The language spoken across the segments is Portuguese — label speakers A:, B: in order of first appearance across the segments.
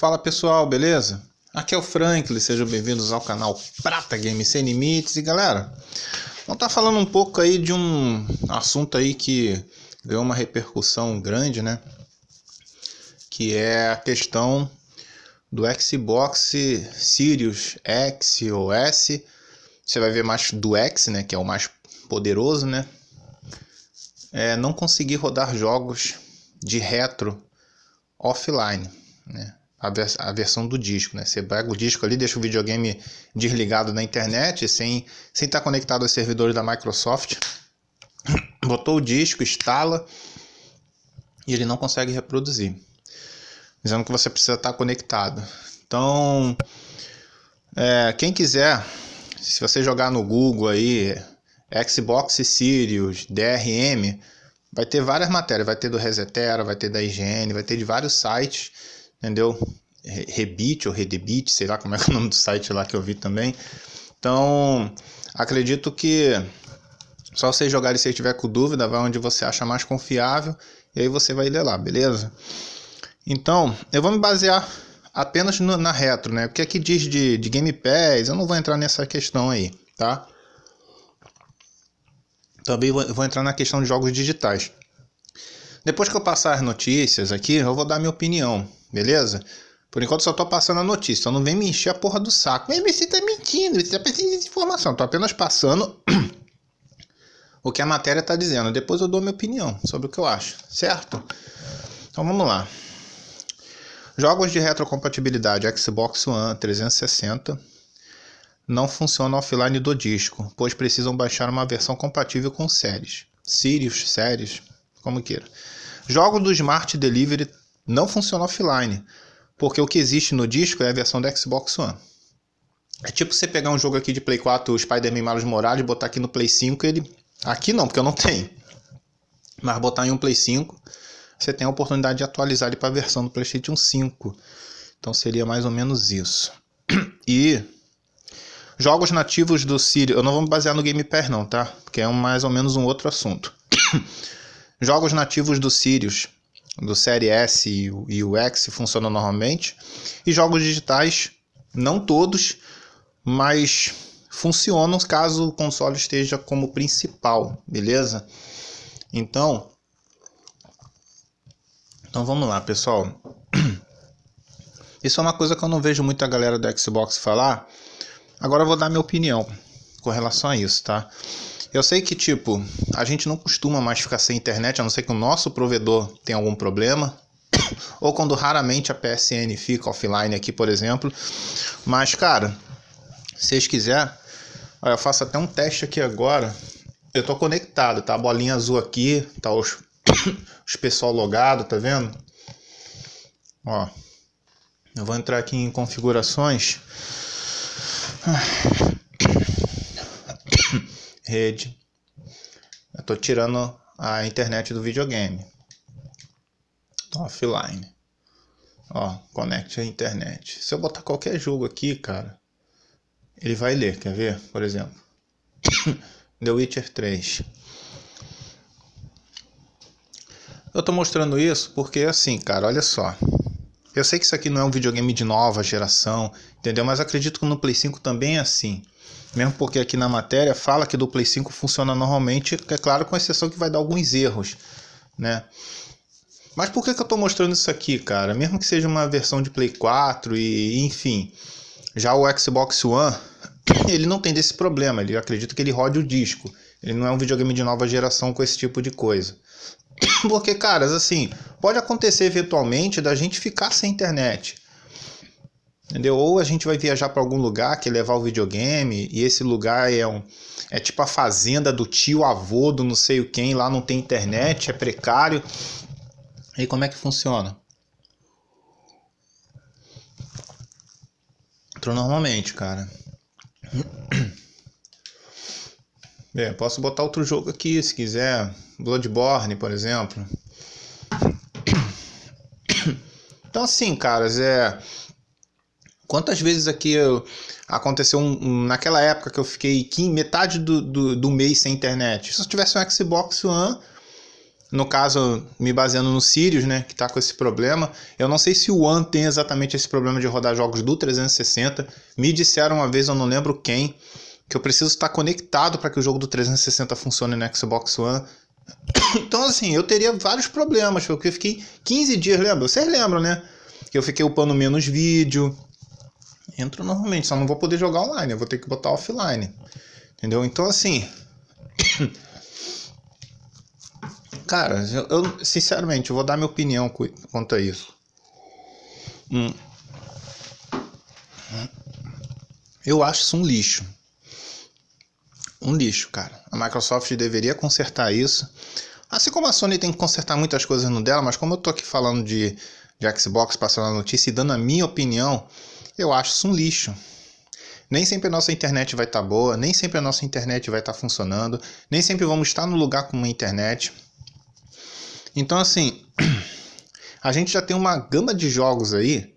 A: Fala pessoal, beleza? Aqui é o Franklin, sejam bem-vindos ao canal Prata Game Sem Limites. E galera, vamos estar tá falando um pouco aí de um assunto aí que ganhou uma repercussão grande, né? Que é a questão do Xbox Sirius X ou S. Você vai ver mais do X, né? Que é o mais poderoso, né? É, não conseguir rodar jogos de retro offline, né? a, vers a versão do disco, né? Você pega o disco ali, deixa o videogame desligado na internet, sem sem estar tá conectado aos servidores da Microsoft, botou o disco, instala e ele não consegue reproduzir, dizendo que você precisa estar tá conectado. Então, é, quem quiser, se você jogar no Google aí Xbox Sirius, DRM, vai ter várias matérias, vai ter do Resetera, vai ter da IGN, vai ter de vários sites entendeu? Rebit ou Redebit, sei lá como é, é o nome do site lá que eu vi também. Então, acredito que só vocês jogarem se tiver com dúvida, vai onde você acha mais confiável e aí você vai ler lá, beleza? Então, eu vou me basear apenas no, na retro, né? Porque aqui é diz de, de Game Pass, eu não vou entrar nessa questão aí, tá? Também vou, vou entrar na questão de jogos digitais. Depois que eu passar as notícias aqui, eu vou dar minha opinião, beleza? Por enquanto só tô passando a notícia, então não vem me encher a porra do saco. Mas você tá mentindo, você tá pensando desinformação. Tô apenas passando o que a matéria tá dizendo. Depois eu dou minha opinião sobre o que eu acho, certo? Então vamos lá. Jogos de retrocompatibilidade Xbox One 360 não funcionam offline do disco, pois precisam baixar uma versão compatível com séries. Sirius, séries, como queira. Jogos do Smart Delivery não funciona offline, porque o que existe no disco é a versão do Xbox One. É tipo você pegar um jogo aqui de Play 4, o Spider-Man Miles Morales, botar aqui no Play 5, ele... Aqui não, porque eu não tenho. Mas botar em um Play 5, você tem a oportunidade de atualizar ele para a versão do PlayStation 5. Então seria mais ou menos isso. E jogos nativos do Siri, eu não vou me basear no Game Pass não, tá? Porque é um, mais ou menos um outro assunto. jogos nativos do Sirius do Série S e o X funcionam normalmente. E jogos digitais, não todos, mas funcionam caso o console esteja como principal, beleza? Então, então vamos lá, pessoal. Isso é uma coisa que eu não vejo muita galera do Xbox falar. Agora eu vou dar minha opinião com relação a isso, tá? Eu sei que, tipo, a gente não costuma mais ficar sem internet, a não ser que o nosso provedor tenha algum problema, ou quando raramente a PSN fica offline aqui, por exemplo. Mas, cara, se vocês quiserem, eu faço até um teste aqui agora. Eu tô conectado, tá? A bolinha azul aqui, tá os, os pessoal logado, tá vendo? Ó. Eu vou entrar aqui em configurações. Ah, rede. Eu estou tirando a internet do videogame. Tô offline. Ó, conecte a internet. Se eu botar qualquer jogo aqui, cara, ele vai ler, quer ver? Por exemplo, The Witcher 3. Eu tô mostrando isso porque assim, cara, olha só. Eu sei que isso aqui não é um videogame de nova geração, entendeu? Mas acredito que no Play 5 também é assim. Mesmo porque aqui na matéria fala que do Play 5 funciona normalmente, é claro, com exceção que vai dar alguns erros, né? Mas por que, que eu estou mostrando isso aqui, cara? Mesmo que seja uma versão de Play 4 e enfim. Já o Xbox One, ele não tem desse problema. Ele acredito que ele rode o disco. Ele não é um videogame de nova geração com esse tipo de coisa. Porque, caras, assim, pode acontecer eventualmente da gente ficar sem internet. Entendeu? Ou a gente vai viajar para algum lugar que levar o videogame e esse lugar é um é tipo a fazenda do tio avô do não sei o quem, lá não tem internet, é precário. E como é que funciona? Entrou normalmente, cara. É, posso botar outro jogo aqui se quiser. Bloodborne, por exemplo. Então, assim, caras, é. Quantas vezes aqui eu... aconteceu um, um, naquela época que eu fiquei metade do, do, do mês sem internet? Se eu tivesse um Xbox One, no caso, me baseando no Sirius, né, que tá com esse problema. Eu não sei se o One tem exatamente esse problema de rodar jogos do 360. Me disseram uma vez, eu não lembro quem, que eu preciso estar conectado para que o jogo do 360 funcione no Xbox One. Então, assim, eu teria vários problemas, porque eu fiquei 15 dias, lembra? Vocês lembram, né? Que eu fiquei upando menos vídeo. Entro normalmente, só não vou poder jogar online, eu vou ter que botar offline. Entendeu? Então, assim. Cara, eu, eu sinceramente, eu vou dar minha opinião quanto a isso. Hum. Eu acho isso um lixo um lixo, cara. A Microsoft deveria consertar isso. Assim como a Sony tem que consertar muitas coisas no dela, mas como eu tô aqui falando de, de Xbox, passando a notícia e dando a minha opinião, eu acho isso um lixo. Nem sempre a nossa internet vai estar tá boa, nem sempre a nossa internet vai estar tá funcionando, nem sempre vamos estar no lugar com uma internet. Então, assim, a gente já tem uma gama de jogos aí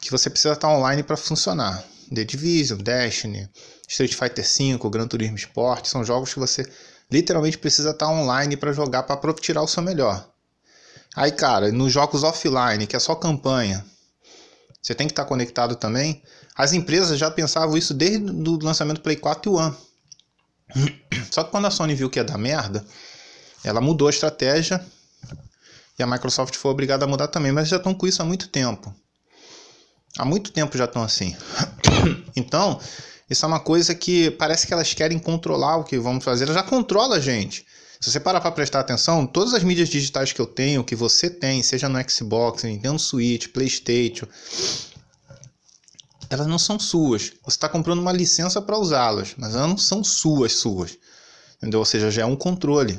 A: que você precisa estar tá online para funcionar. The Division, Destiny, Street Fighter V, Gran Turismo Sport, são jogos que você literalmente precisa estar tá online para jogar para tirar o seu melhor. Aí, cara, nos jogos offline, que é só campanha, você tem que estar tá conectado também. As empresas já pensavam isso desde o lançamento do Play 4 e One. Só que quando a Sony viu que ia dar merda, ela mudou a estratégia e a Microsoft foi obrigada a mudar também, mas já estão com isso há muito tempo. Há muito tempo já estão assim. então, isso é uma coisa que parece que elas querem controlar o que vamos fazer. Ela já controla a gente. Se você parar para prestar atenção, todas as mídias digitais que eu tenho, que você tem, seja no Xbox, Nintendo Switch, PlayStation, elas não são suas. Você está comprando uma licença para usá-las, mas elas não são suas, suas. Entendeu? Ou seja, já é um controle.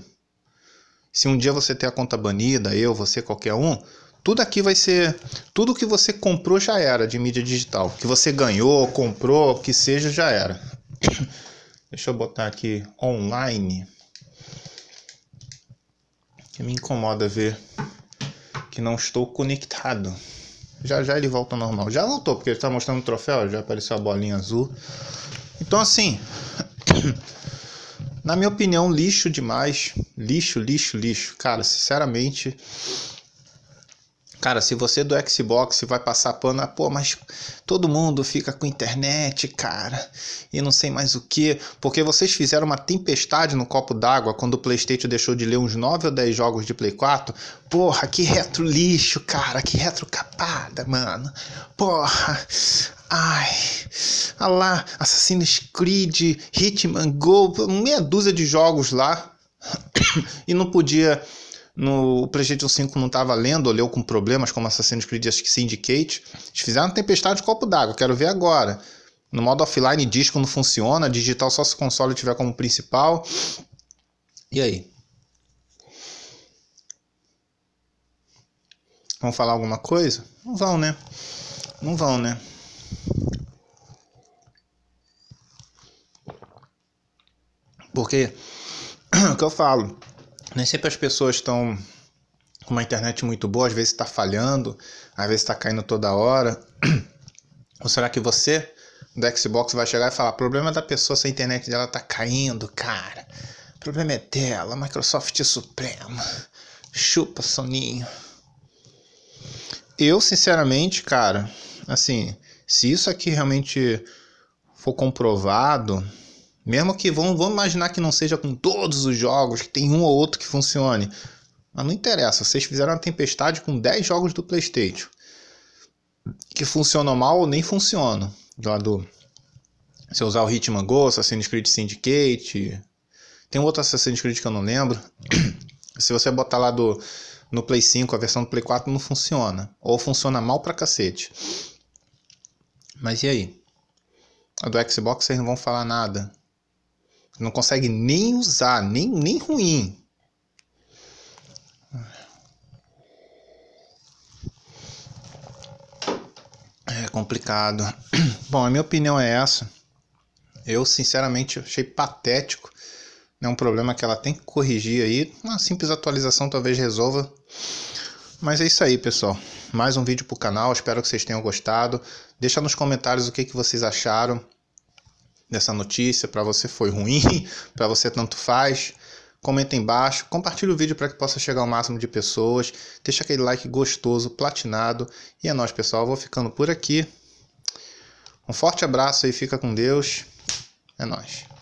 A: Se um dia você ter a conta banida, eu, você, qualquer um, tudo aqui vai ser. Tudo que você comprou já era de mídia digital. Que você ganhou, comprou, que seja, já era. Deixa eu botar aqui online. Que me incomoda ver que não estou conectado. Já já ele volta normal. Já voltou, porque ele está mostrando o troféu, já apareceu a bolinha azul. Então, assim, na minha opinião, lixo demais. Lixo, lixo, lixo. Cara, sinceramente, Cara, se você é do Xbox vai passar pano, ah, pô, mas todo mundo fica com internet, cara, e não sei mais o que, porque vocês fizeram uma tempestade no copo d'água quando o PlayStation deixou de ler uns 9 ou 10 jogos de Play 4. Porra, que retro lixo, cara, que retro capada, mano. Porra. Ai, ah lá, Assassin's Creed, Hitman Go, meia dúzia de jogos lá e não podia no, PlayStation 5 não estava valendo, olhou com problemas como Assassin's Creed Syndicate. Eles fizeram tempestade de copo d'água, quero ver agora. No modo offline, disco não funciona, digital só se o console tiver como principal. E aí? Vão falar alguma coisa? Não vão, né? Não vão, né? Porque é o que eu falo, nem sempre as pessoas estão com uma internet muito boa, às vezes está falhando, às vezes está caindo toda hora. Ou será que você do Xbox vai chegar e falar: problema da pessoa se a internet dela tá caindo, cara. O problema é dela, Microsoft Suprema. Chupa, soninho. Eu, sinceramente, cara, assim, se isso aqui realmente for comprovado, mesmo que vamos, vamos imaginar que não seja com todos os jogos, que tem um ou outro que funcione. Mas não interessa, vocês fizeram uma tempestade com 10 jogos do PlayStation. Que funcionam mal ou nem funcionam. Lá do. Se eu usar o Hitman Ghost Assassin's Creed Syndicate. Tem um outro Assassin's Creed que eu não lembro. Se você botar lá do, no Play 5, a versão do Play 4 não funciona. Ou funciona mal pra cacete. Mas e aí? A do Xbox vocês não vão falar nada. Não consegue nem usar, nem, nem ruim. É complicado. Bom, a minha opinião é essa. Eu, sinceramente, achei patético. É um problema que ela tem que corrigir aí. Uma simples atualização talvez resolva. Mas é isso aí, pessoal. Mais um vídeo para o canal. Espero que vocês tenham gostado. Deixa nos comentários o que, que vocês acharam dessa notícia, para você foi ruim, para você tanto faz. Comenta embaixo, compartilha o vídeo para que possa chegar ao máximo de pessoas, deixa aquele like gostoso, platinado. E é nóis, pessoal. vou ficando por aqui. Um forte abraço e fica com Deus. É nóis.